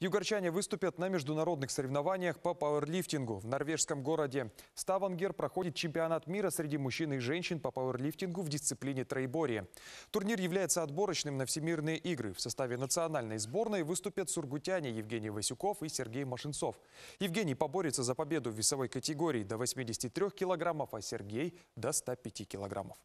Югорчане выступят на международных соревнованиях по пауэрлифтингу в норвежском городе. Ставангер проходит чемпионат мира среди мужчин и женщин по пауэрлифтингу в дисциплине троеборье. Турнир является отборочным на всемирные игры. В составе национальной сборной выступят сургутяне Евгений Васюков и Сергей Машинцов. Евгений поборется за победу в весовой категории до 83 килограммов, а Сергей до 105 килограммов.